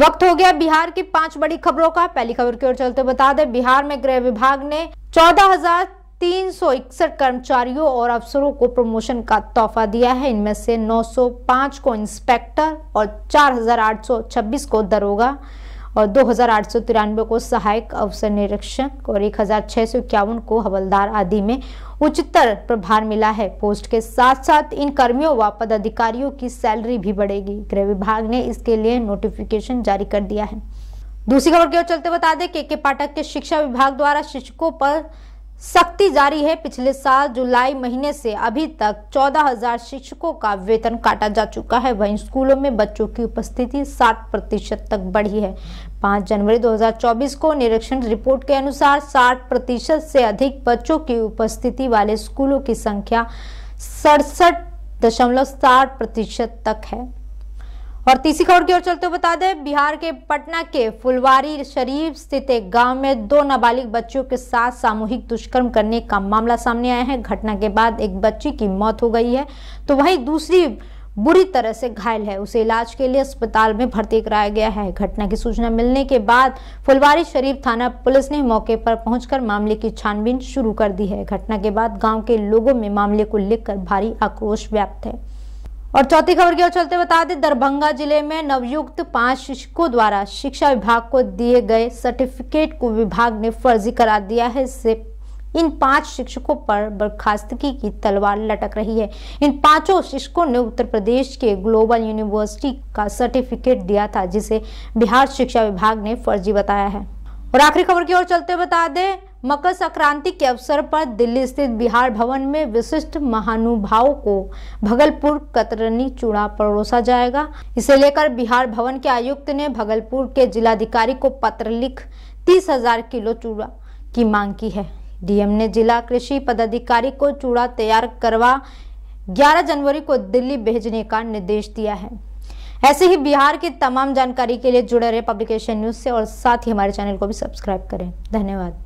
वक्त हो गया बिहार की पांच बड़ी खबरों का पहली खबर की ओर चलते बता दें बिहार में गृह विभाग ने चौदह हजार तीन सौ इकसठ कर्मचारियों और अफसरों को प्रमोशन का तोहफा दिया है इनमें से 905 को इंस्पेक्टर और 4,826 को दरोगा और दो को सहायक अवसर निरीक्षक और एक को हवलदार आदि में उच्चतर प्रभार मिला है पोस्ट के साथ साथ इन कर्मियों व पदाधिकारियों की सैलरी भी बढ़ेगी गृह विभाग ने इसके लिए नोटिफिकेशन जारी कर दिया है दूसरी खबर की ओर चलते बता दें के के पाठक के शिक्षा विभाग द्वारा शिक्षकों पर सख्ती जारी है पिछले साल जुलाई महीने से अभी तक 14,000 शिक्षकों का वेतन काटा जा चुका है वहीं स्कूलों में बच्चों की उपस्थिति 60 प्रतिशत तक बढ़ी है 5 जनवरी 2024 को निरीक्षण रिपोर्ट के अनुसार 60 प्रतिशत से अधिक बच्चों की उपस्थिति वाले स्कूलों की संख्या सड़सठ दशमलव साठ प्रतिशत तक है और तीसरी खबर की ओर चलते हुए बता दें बिहार के पटना के फुलवारी शरीफ स्थित एक गांव में दो नाबालिग बच्चों के साथ सामूहिक दुष्कर्म करने का मामला सामने आया है घटना के बाद एक बच्ची की मौत हो गई है तो वहीं दूसरी बुरी तरह से घायल है उसे इलाज के लिए अस्पताल में भर्ती कराया गया है घटना की सूचना मिलने के बाद फुलवारी शरीफ थाना पुलिस ने मौके पर पहुंचकर मामले की छानबीन शुरू कर दी है घटना के बाद गांव के लोगों में मामले को लेकर भारी आक्रोश व्याप्त है और चौथी खबर की ओर चलते बता दें दरभंगा जिले में नवयुक्त पांच शिक्षकों द्वारा शिक्षा विभाग को दिए गए सर्टिफिकेट को विभाग ने फर्जी करार दिया है इससे इन पांच शिक्षकों पर बर्खास्तगी की तलवार लटक रही है इन पांचों शिक्षकों ने उत्तर प्रदेश के ग्लोबल यूनिवर्सिटी का सर्टिफिकेट दिया था जिसे बिहार शिक्षा विभाग ने फर्जी बताया है और आखिरी खबर की ओर चलते बता दें मकर संक्रांति के अवसर पर दिल्ली स्थित बिहार भवन में विशिष्ट महानुभाव को भगलपुर कतरनी चूड़ा परोसा जाएगा इसे लेकर बिहार भवन के आयुक्त ने भगलपुर के जिलाधिकारी को पत्र लिख तीस हजार किलो चूड़ा की मांग की है डीएम ने जिला कृषि पदाधिकारी को चूड़ा तैयार करवा 11 जनवरी को दिल्ली भेजने का निर्देश दिया है ऐसे ही बिहार की तमाम जानकारी के लिए जुड़े रहे पब्लिकेशन न्यूज से और साथ ही हमारे चैनल को भी सब्सक्राइब करें धन्यवाद